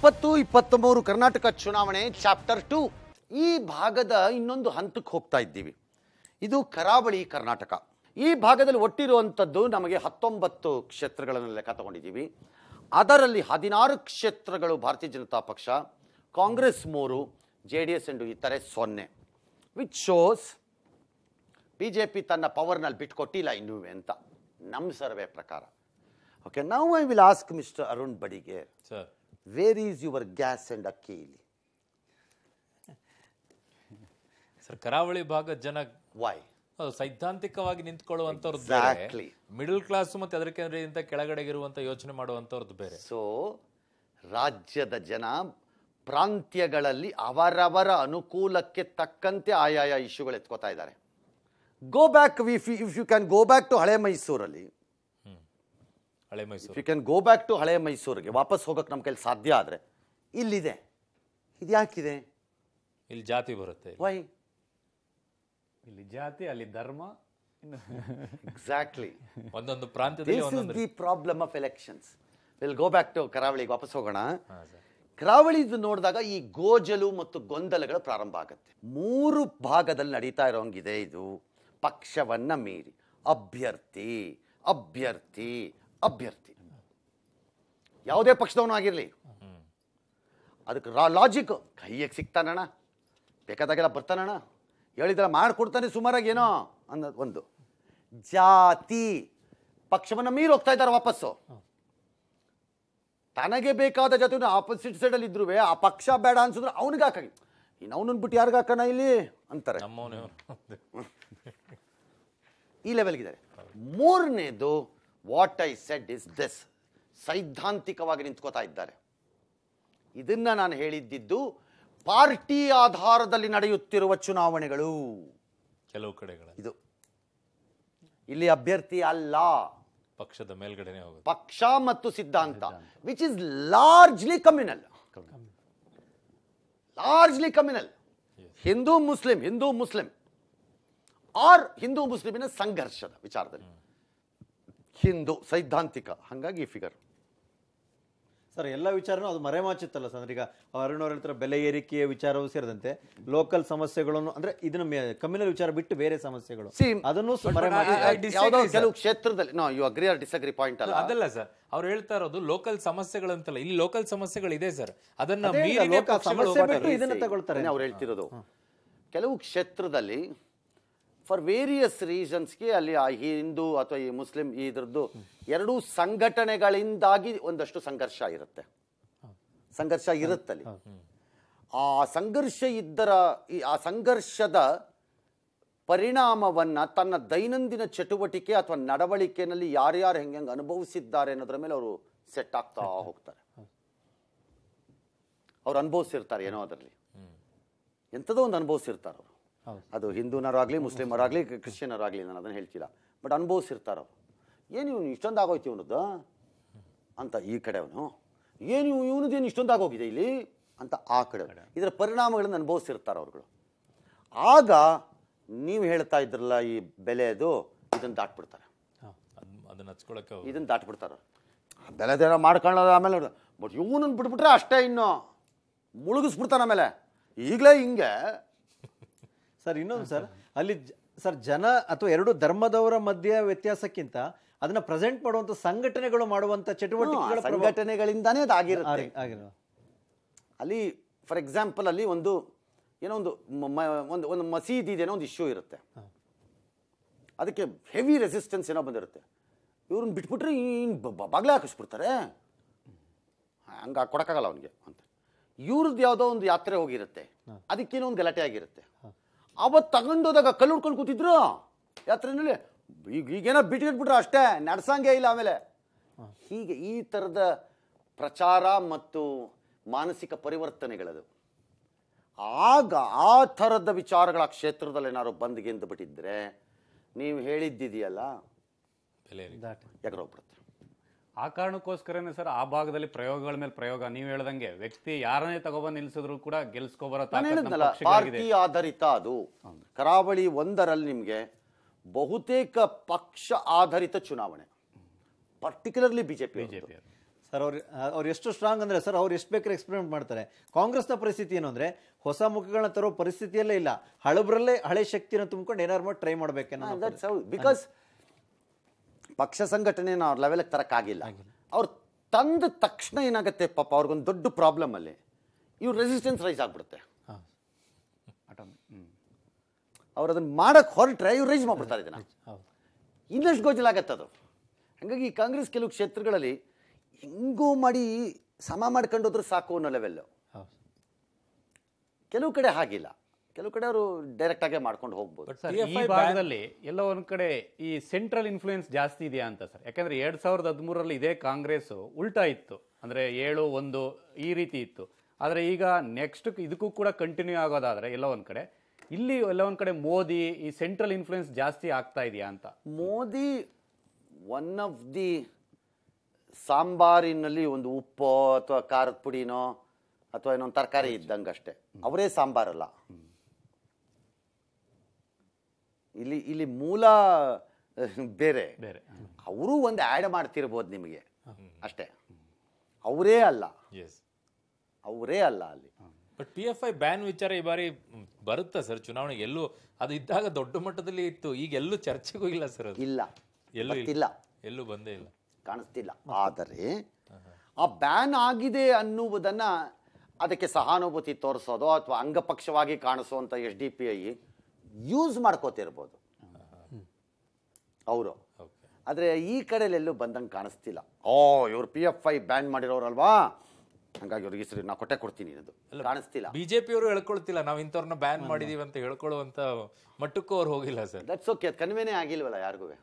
ಇಪ್ಪತ್ತು ಇಪ್ಪತ್ತ್ ಮೂರು ಕರ್ನಾಟಕ ಚುನಾವಣೆ ಚಾಪ್ಟರ್ ಟು ಈ ಭಾಗದ ಇನ್ನೊಂದು ಹಂತಕ್ಕೆ ಹೋಗ್ತಾ ಇದ್ದೀವಿ ಇದು ಕರಾವಳಿ ಕರ್ನಾಟಕ ಈ ಭಾಗದಲ್ಲಿ ಒಟ್ಟಿರುವಂಥದ್ದು ನಮಗೆ ಹತ್ತೊಂಬತ್ತು ಕ್ಷೇತ್ರಗಳನ್ನು ಲೆಕ್ಕ ತಗೊಂಡಿದ್ದೀವಿ ಅದರಲ್ಲಿ ಹದಿನಾರು ಕ್ಷೇತ್ರಗಳು ಭಾರತೀಯ ಜನತಾ ಪಕ್ಷ ಕಾಂಗ್ರೆಸ್ ಮೂರು ಜೆ ಡಿ ಎಸ್ ಎಂಡು ಇತರೆ ಸೊನ್ನೆ which shows B J P ತನ್ನ ಪವರ್ನಲ್ಲಿ ಬಿಟ್ಕೊಟ್ಟಿಲ್ಲ ಇನ್ನೂ ಅಂತ ನಮ್ಮ ಸರ್ವೆ ಪ್ರಕಾರ ಓಕೆ ನಾವು I will ask mister Arun Badige sir Where is gas gas and Akeli? Sir ಕರಾವಳಿ ಭಾಗದ ಜನ ವೈ ಸೈದ್ಧಾಂತಿಕವಾಗಿ ನಿಂತ್ಕೊಳ್ಳುವಂಥವ್ರದ್ದು ಎಕ್ಸಾಕ್ಟ್ಲಿ ಮಿಡಲ್ ಕ್ಲಾಸ್ ಮತ್ತೆ ಅದಕ್ಕಿಂತ ಕೆಳಗಡೆಗಿರುವಂಥ ಯೋಚನೆ ಮಾಡುವಂಥವ್ರದ್ದು ಬೇರೆ ಸೊ ರಾಜ್ಯದ ಜನ ಪ್ರಾಂತ್ಯಗಳಲ್ಲಿ ಅವರವರ ಅನುಕೂಲಕ್ಕೆ ತಕ್ಕಂತೆ ಆಯಾಯ ಇಶ್ಯೂಗಳು ಎತ್ಕೋತಾ ಇದ್ದಾರೆ go back if if you can go back to ಹಳೆ ಮೈಸೂರಲ್ಲಿ ಹಳೆ Mysuru you can go back to ಹಳೆ ಮೈಸೂರಿಗೆ ವಾಪಸ್ ಹೋಗಕ್ಕೆ ನಮ್ಮ ಕೈಲಿ ಸಾಧ್ಯ ಆದರೆ ಇಲ್ಲಿದೆ ಇದು ಯಾಕಿದೆ ಇಲ್ಲಿ ಜಾತಿ ಬರುತ್ತೆ ವೈ ಇಲ್ಲಿ ಜಾತಿ ಅಲ್ಲಿ ಧರ್ಮ ಎಕ್ಸಾಕ್ಟ್ಲಿ ಒಂದೊಂದು ಪ್ರಾಂತ್ಯದಲ್ಲಿ the problem of elections will go back to ಕರಾವಳಿಗೆ ವಾಪಸ್ ಹೋಗೋಣ ಕರಾವಳಿದು ನೋಡಿದಾಗ ಈ ಗೋಜಲು ಮತ್ತು ಗೊಂದಲಗಳು ಪ್ರಾರಂಭ ಆಗುತ್ತೆ ಮೂರು ಭಾಗದಲ್ಲಿ ನಡೀತಾ ಇರೋಂಗಿದೆ ಇದು ಪಕ್ಷವನ್ನ ಮೀರಿ ಅಭ್ಯರ್ಥಿ ಅಭ್ಯರ್ಥಿ ಅಭ್ಯರ್ಥಿ ಯಾವುದೇ ಪಕ್ಷದವನು ಆಗಿರಲಿ ಅದಕ್ಕೆ ರಾ ಲಾಜಿಕ್ ಕೈಯಾಗೆ ಸಿಗ್ತಾನಣ್ಣ ಬೇಕಾದಾಗೆಲ್ಲ ಬರ್ತಾನಣ್ಣ ಹೇಳಿದ್ರೆ ಮಾಡಿಕೊಡ್ತಾನೆ ಸುಮಾರಾಗಿ ಏನೋ ಅನ್ನೋದು ಒಂದು ಜಾತಿ ಪಕ್ಷವನ್ನು ಮೀರಿ ಹೋಗ್ತಾ ಇದ್ದಾರೆ ವಾಪಸ್ಸು ತನಗೆ ಬೇಕಾದ ಜಾತಿ ಆಪೋಸಿಟ್ ಸೈಡಲ್ಲಿ ಇದ್ರು ಆ ಪಕ್ಷ ಬೇಡ ಅನ್ಸಿದ್ರು ಅವನಿಗೆ ಹಾಕಿ ಇನ್ನು ಅವನನ್ನು ಬಿಟ್ಟು ಯಾರಿಗೆ ಹಾಕೋಣ ಇಲ್ಲಿ ಅಂತಾರೆ ಈ ಲೆವೆಲ್ಗಿದ್ದಾರೆ ಮೂರನೇದು what I said is this ಸೈದ್ಧಾಂತಿಕವಾಗಿ ನಿಂತ್ಕೋತಾ ಇದ್ದಾರೆ ಇದನ್ನ ನಾನು ಹೇಳಿದ್ದು ಪಾರ್ಟಿ ಆಧಾರದಲ್ಲಿ ನಡೆಯುತ್ತಿರುವ ಚುನಾವಣೆಗಳು ಕೆಲವು ಕಡೆಗಳು ಇದು ಇಲ್ಲಿ ಅಭ್ಯರ್ಥಿ ಅಲ್ಲ ಪಕ್ಷದ ಮೇಲ್ಗಡೆ ಪಕ್ಷ ಮತ್ತು ಸಿದ್ಧಾಂತ which is largely communal largely communal Hindu Muslim Hindu Muslim or Hindu ಮುಸ್ಲಿಮಿನ ಸಂಘರ್ಷದ ವಿಚಾರದಲ್ಲಿ ಹಿಂದೂ ಸೈದ್ಧಾಂತಿಕ ಹಂಗಾಗಿ ಈ ಫಿಗರ್ ಸರ್ ಎಲ್ಲ ವಿಚಾರನೂ ಅದು ಮರೆಮಾಚಿತ್ತಲ್ಲ ಸರ್ ಈಗ ಅರುಣ್ ಅವ್ರ ಹೇಳ್ತಾರೆ ಬೆಲೆ ಏರಿಕೆಯ ವಿಚಾರವೂ ಸೇರಿದಂತೆ ಲೋಕಲ್ ಸಮಸ್ಯೆಗಳನ್ನು ಅಂದ್ರೆ ಇದನ್ನ ಕಮ್ಯುನಲ್ ವಿಚಾರ ಬಿಟ್ಟು ಬೇರೆ ಸಮಸ್ಯೆಗಳು ಅದನ್ನು ಕೆಲವು ಕ್ಷೇತ್ರದಲ್ಲಿ you agree or disagree point ಅಲ್ಲ ಅದಲ್ಲ ಸರ್ ಅವ್ರು ಹೇಳ್ತಾ ಇರೋದು ಲೋಕಲ್ ಸಮಸ್ಯೆಗಳಂತಲ್ಲ ಇಲ್ಲಿ ಲೋಕಲ್ ಸಮಸ್ಯೆಗಳಿದೆ ಸರ್ ಅದನ್ನ ಇದನ್ನ ತಗೊಳ್ತಾರೆ ಅವ್ರು ಹೇಳ್ತಿರೋದು ಕೆಲವು ಕ್ಷೇತ್ರದಲ್ಲಿ ಫಾರ್ ವೇರಿಯಸ್ ರೀಸನ್ಸ್ಗೆ ಅಲ್ಲಿ ಆ ಹಿಂದೂ ಅಥವಾ ಈ ಮುಸ್ಲಿಂ ಇದ್ರದ್ದು ಎರಡೂ ಸಂಘಟನೆಗಳಿಂದಾಗಿ ಒಂದಷ್ಟು ಸಂಘರ್ಷ ಇರುತ್ತೆ ಸಂಘರ್ಷ ಇರುತ್ತಲ್ಲಿ ಆ ಸಂಘರ್ಷ ಇದ್ದರ ಆ ಸಂಘರ್ಷದ ಪರಿಣಾಮವನ್ನು ತನ್ನ ದೈನಂದಿನ ಚಟುವಟಿಕೆ ಅಥವಾ ನಡವಳಿಕೆನಲ್ಲಿ ಯಾರ್ಯಾರು ಹೆಂಗೆ ಹೆಂಗೆ ಅನುಭವಿಸಿದ್ದಾರೆ ಅನ್ನೋದ್ರ ಮೇಲೆ ಅವರು ಸೆಟ್ ಆಗ್ತಾ ಹೋಗ್ತಾರೆ ಅವ್ರು ಅನುಭವಿಸಿರ್ತಾರೆ ಏನೋ ಅದರಲ್ಲಿ ಎಂಥದೋ ಒಂದು ಅನುಭವಿಸಿರ್ತಾರೆ ಅವರು ಅದು ಆಗಲಿ ಮುಸ್ಲಿಮರಾಗಲಿ ಆಗಲಿ ನಾನು ಅದನ್ನು ಹೇಳ್ತೀರ ಬಟ್ ಅನುಭವಿಸಿರ್ತಾರ ಏನು ಇವನು ಇಷ್ಟೊಂದು ಆಗೋಯ್ತು ಇವನದ್ದು ಅಂತ ಈ ಕಡೆ ಅವನು ಏನು ಇವನದ್ದು ಏನು ಇಷ್ಟೊಂದು ಆಗೋಗಿದೆ ಇಲ್ಲಿ ಅಂತ ಆ ಕಡೆ ಇದರ ಪರಿಣಾಮಗಳನ್ನು ಅನುಭವಿಸಿರ್ತಾರೆ ಅವ್ರುಗಳು ಆಗ ನೀವು ಹೇಳ್ತಾ ಇದ್ರಲ್ಲ ಈ ಬೆಲೆದು ಇದನ್ನು ದಾಟ್ಬಿಡ್ತಾರೆ ಇದನ್ನು ದಾಟ್ಬಿಡ್ತಾರೆ ಬೆಲೆದೇನೋ ಮಾಡ್ಕೊಳ್ಳೋದು ಆಮೇಲೆ ಬಟ್ ಇವನನ್ನು ಬಿಟ್ಬಿಟ್ರೆ ಅಷ್ಟೇ ಇನ್ನು ಮುಳುಗಿಸ್ಬಿಡ್ತಾನೆ ಆಮೇಲೆ ಈಗಲೇ ಹಿಂಗೆ ಸರ್ ಇನ್ನೊಂದು ಸರ್ ಅಲ್ಲಿ ಸರ್ ಜನ ಅಥವಾ ಎರಡು ಧರ್ಮದವರ ಮಧ್ಯೆ ವ್ಯತ್ಯಾಸಕ್ಕಿಂತ ಅದನ್ನ ಪ್ರೆಸೆಂಟ್ ಮಾಡುವಂತ ಸಂಘಟನೆಗಳು ಮಾಡುವಂತ ಚಟುವಟಿಕೆಗಳ ಸಂಘಟನೆಗಳಿಂದಾನೇ ಅದಾಗಿರುತ್ತೆ ಅಲ್ಲಿ ಫಾರ್ ಎಕ್ಸಾಂಪಲ್ ಅಲ್ಲಿ ಒಂದು ಏನೋ ಒಂದು ಒಂದು ಒಂದು ಮಸೀದಿದೇನೋ ಒಂದು ಇಶ್ಯೂ ಇರುತ್ತೆ ಅದಕ್ಕೆ ಹೆವಿ ರೆಸಿಸ್ಟೆನ್ಸ್ ಏನೋ ಬಂದಿರುತ್ತೆ ಇವ್ರನ್ನ ಬಿಟ್ಬಿಟ್ರೆ ಇನ್ನು ಬಾಗ್ಲೇ ಹಾಕಿಸ್ಬಿಡ್ತಾರೆ ಹಂಗೆ ಕೊಡಕ್ಕಾಗಲ್ಲ ಅವನಿಗೆ ಅಂತ ಇವ್ರದ್ದು ಯಾವುದೋ ಒಂದು ಯಾತ್ರೆ ಹೋಗಿರುತ್ತೆ ಅದಕ್ಕೇನೋ ಒಂದು ಗಲಾಟೆ ಆಗಿರುತ್ತೆ ಅವತ್ತು ತಗೊಂಡೋದಾಗ ಕಲ್ಲು ಹುಡ್ಕೊಂಡು ಕೂತಿದ್ರು ಯಾತ್ರೆಯಲ್ಲಿ ಈಗ ಈಗೇನೋ ಬಿಟ್ಟಿಟ್ಬಿಟ್ರು ಅಷ್ಟೇ ನಡ್ಸಂಗೆ ಇಲ್ಲ ಆಮೇಲೆ ಹೀಗೆ ಈ ಥರದ ಪ್ರಚಾರ ಮತ್ತು ಮಾನಸಿಕ ಪರಿವರ್ತನೆಗಳದು ಆಗ ಆ ಥರದ ವಿಚಾರಗಳ ಕ್ಷೇತ್ರದಲ್ಲಿ ಏನಾದ್ರು ಬಂದ್ಗೆಂದು ಬಿಟ್ಟಿದ್ರೆ ನೀವು ಹೇಳಿದ್ದಿದೆಯಲ್ಲ ಯಾಕೆ ಆ ಕಾರಣಕ್ಕೋಸ್ಕರನೇ ಸರ್ ಆ ಭಾಗದಲ್ಲಿ ಪ್ರಯೋಗಗಳ ಮೇಲೆ ಪ್ರಯೋಗ ನೀವು ಹೇಳ್ದಂಗೆ ವ್ಯಕ್ತಿ ಯಾರನ್ನೇ ತಗೊಬಂದು ನಿಲ್ಸಿದ್ರು ಕೂಡ ಪಾರ್ಟಿ ಆಧಾರಿತ ಅದು ಕರಾವಳಿ ಒಂದರಲ್ಲಿ ನಿಮಗೆ ಬಹುತೇಕ ಪಕ್ಷ ಆಧಾರಿತ ಚುನಾವಣೆ ಪರ್ಟಿಕ್ಯುಲರ್ಲಿ ಬಿಜೆಪಿ ಸರ್ ಅವ್ರು ಅವ್ರು ಎಷ್ಟು ಸ್ಟ್ರಾಂಗ್ ಅಂದರೆ ಸರ್ ಅವ್ರು ಎಷ್ಟು ಬೇಕಾದ್ರೆ ಎಕ್ಸ್ಪೆರಿಮೆಂಟ್ ಮಾಡ್ತಾರೆ ಕಾಂಗ್ರೆಸ್ನ ಪರಿಸ್ಥಿತಿ ಏನು ಅಂದರೆ ಹೊಸ ಮುಖಗಳನ್ನ ತರೋ ಪರಿಸ್ಥಿತಿಯಲ್ಲೇ ಇಲ್ಲ ಹಳಬ್ರಲ್ಲೇ ಹಳೆ ಶಕ್ತಿಯನ್ನು ತುಂಬಿಕೊಂಡು ಏನಾರು ಮಾಡಿ ಟ್ರೈ ಮಾಡಬೇಕೇನೋ ಬಿಕಾಸ್ ಪಕ್ಷ ಸಂಘಟನೆಯನ್ನು ಅವ್ರ ಲೆವೆಲ್ಗೆ ತರೋಕ್ಕಾಗಿಲ್ಲ ಅವ್ರು ತಂದ ತಕ್ಷಣ ಏನಾಗುತ್ತೆ ಪಾಪ ಅವ್ರಿಗೊಂದು ದೊಡ್ಡ ಪ್ರಾಬ್ಲಮ್ ಅಲ್ಲಿ ಇವ್ರು ರೆಸಿಸ್ಟೆನ್ಸ್ ರೈಸ್ ಆಗಿಬಿಡುತ್ತೆ ಅವ್ರು ಅದನ್ನು ಮಾಡೋಕ್ಕೆ ಹೊರಟ್ರೆ ಇವ್ರು ರೈಸ್ ಮಾಡ್ಬಿಡ್ತಾರೆ ಇದನ್ನು ಇನ್ನಷ್ಟು ಆಗತ್ತೆ ಅದು ಹಾಗಾಗಿ ಈ ಕಾಂಗ್ರೆಸ್ ಕೆಲವು ಕ್ಷೇತ್ರಗಳಲ್ಲಿ ಹೆಂಗೋ ಮಾಡಿ ಸಮ ಮಾಡ್ಕೊಂಡು ಸಾಕು ಅನ್ನೋ ಲೆವೆಲ್ಲು ಕೆಲವು ಕಡೆ ಹಾಗಿಲ್ಲ ಕೆಲವು ಕಡೆ ಅವರು ಡೈರೆಕ್ಟ್ ಆಗಿ ಮಾಡ್ಕೊಂಡು ಹೋಗ್ಬೋದು ಈ ಎಲ್ಲ ಒಂದ್ ಕಡೆ ಈ ಸೆಂಟ್ರಲ್ ಇನ್ಫ್ಲೂಯೆನ್ಸ್ ಜಾಸ್ತಿ ಇದೆಯಾ ಅಂತ ಸರ್ ಯಾಕಂದ್ರೆ ಎರಡ್ ಸಾವಿರದ ಹದಿಮೂರರಲ್ಲಿ ಇದೇ ಕಾಂಗ್ರೆಸ್ ಉಲ್ಟಾ ಇತ್ತು ಅಂದ್ರೆ ಏಳು ಒಂದು ಈ ರೀತಿ ಇತ್ತು ಆದರೆ ಈಗ ನೆಕ್ಸ್ಟ್ ಇದಕ್ಕೂ ಕೂಡ ಕಂಟಿನ್ಯೂ ಆಗೋದಾದ್ರೆ ಎಲ್ಲ ಒಂದ್ ಕಡೆ ಇಲ್ಲಿ ಎಲ್ಲ ಒಂದ್ ಕಡೆ ಮೋದಿ ಈ ಸೆಂಟ್ರಲ್ ಇನ್ಫ್ಲುಯೆನ್ಸ್ ಜಾಸ್ತಿ ಆಗ್ತಾ ಇದೆಯಾ ಅಂತ ಮೋದಿ ಒನ್ ಆಫ್ ದಿ ಸಾಂಬಾರಿನಲ್ಲಿ ಒಂದು ಉಪ್ಪೋ ಅಥವಾ ಖಾರದ ಪುಡಿನೋ ಅಥವಾ ಏನೊಂದು ತರಕಾರಿ ಇದ್ದಂಗೆ ಅಷ್ಟೇ ಅವರೇ ಸಾಂಬಾರಲ್ಲ ಇಲ್ಲಿ ಇಲ್ಲಿ ಮೂಲ ಬೇರೆ ಬೇರೆ ಅವರು ಒಂದು ಆ್ಯಡ್ ಮಾಡ್ತಿರ್ಬೋದು ನಿಮಗೆ ಅಷ್ಟೇ ಅವರೇ ಅಲ್ಲ ಅವರೇ ಅಲ್ಲ ಅಲ್ಲಿ but P F I ban ವಿಚಾರ ಈ ಬಾರಿ ಬರುತ್ತಾ ಸರ್ ಚುನಾವಣೆ ಎಲ್ಲೂ ಅದು ಇದ್ದಾಗ ದೊಡ್ಡ ಮಟ್ಟದಲ್ಲಿ ಇತ್ತು ಈಗ ಎಲ್ಲೂ ಚರ್ಚೆಗೂ ಇಲ್ಲ ಸರ್ ಇಲ್ಲ ಎಲ್ಲೂ ಇಲ್ಲ ಎಲ್ಲೂ ಬಂದೇ ಇಲ್ಲ ಕಾಣಿಸ್ತಿಲ್ಲ ಆದರೆ ಆ ಬ್ಯಾನ್ ಆಗಿದೆ ಅನ್ನುವುದನ್ನು ಅದಕ್ಕೆ ಸಹಾನುಭೂತಿ ತೋರಿಸೋದು ಅಥವಾ ಅಂಗಪಕ್ಷವಾಗಿ ಕಾಣಿಸುವಂಥ S D P I use ಮಾಡ್ಕೋತಿರ್ಬೋದು ಅವರು ಆದರೆ ಈ ಕಡೆಲೆಲ್ಲೂ ಬಂದಂಗೆ ಕಾಣಿಸ್ತಿಲ್ಲ ಓ ಇವ್ರು ಪಿ ಎಫ್ ಐ ಬ್ಯಾನ್ ಮಾಡಿರೋರಲ್ವಾ ಹಂಗಾಗಿ ಅವ್ರಿಗೆ ಸರಿ ನಾ ಕೊಟ್ಟೆ ಕೊಡ್ತೀನಿ ಅನ್ನೋದು ಕಾಣಿಸ್ತಿಲ್ಲ ಅವರು ಹೇಳ್ಕೊಳ್ತಿಲ್ಲ ನಾವು ಇಂಥವ್ರನ್ನ ಬ್ಯಾನ್ ಮಾಡಿದೀವಿ ಅಂತ ಹೇಳ್ಕೊಳ್ಳುವಂಥ ಮಟ್ಟಕ್ಕೂ ಅವ್ರು ಹೋಗಿಲ್ಲ ಸರ್ ದಟ್ಸ್ ಓಕೆ ಕನ್ವೇನೇ ಆಗಿಲ್ವಲ್ಲ ಯಾರಿಗೂ